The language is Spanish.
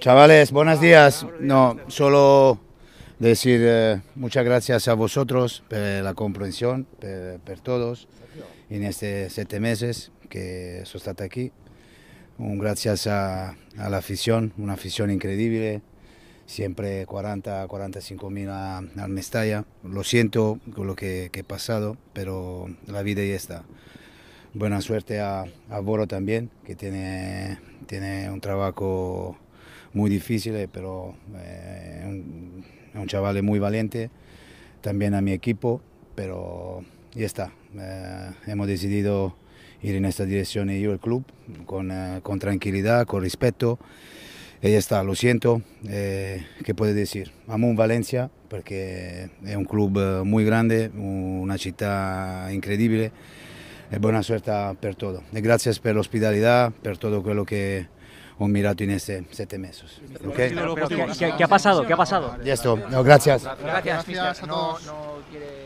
Chavales, buenos días. No, solo decir eh, muchas gracias a vosotros por la comprensión, por, todos, en estos siete meses que os aquí. Un gracias a, la afición, una afición increíble, siempre 40, 45 mil al Mestalla. Lo siento con lo que, que he pasado, pero la vida ya está buena suerte a, Voro también, que tiene, tiene un trabajo muy difícil, eh, pero es eh, un, chaval muy valiente. También a mi equipo, pero ya está. Eh, hemos decidido ir en esta dirección y yo el club, con, con tranquilidad, con respeto. Y ya está, lo siento. ¿Qué puedo decir? Amo Valencia porque es un club muy grande, una ciudad increíble e eh, buona suerte per todo. E eh, grazie per l'ospitalità, per tutto quello che ho mirato in questi sette mesi. Okay? ¿Qué, ¿Qué, ha pasado? ¿Qué ha pasado? Y esto. No, gracias. Gracias. gracias. No, no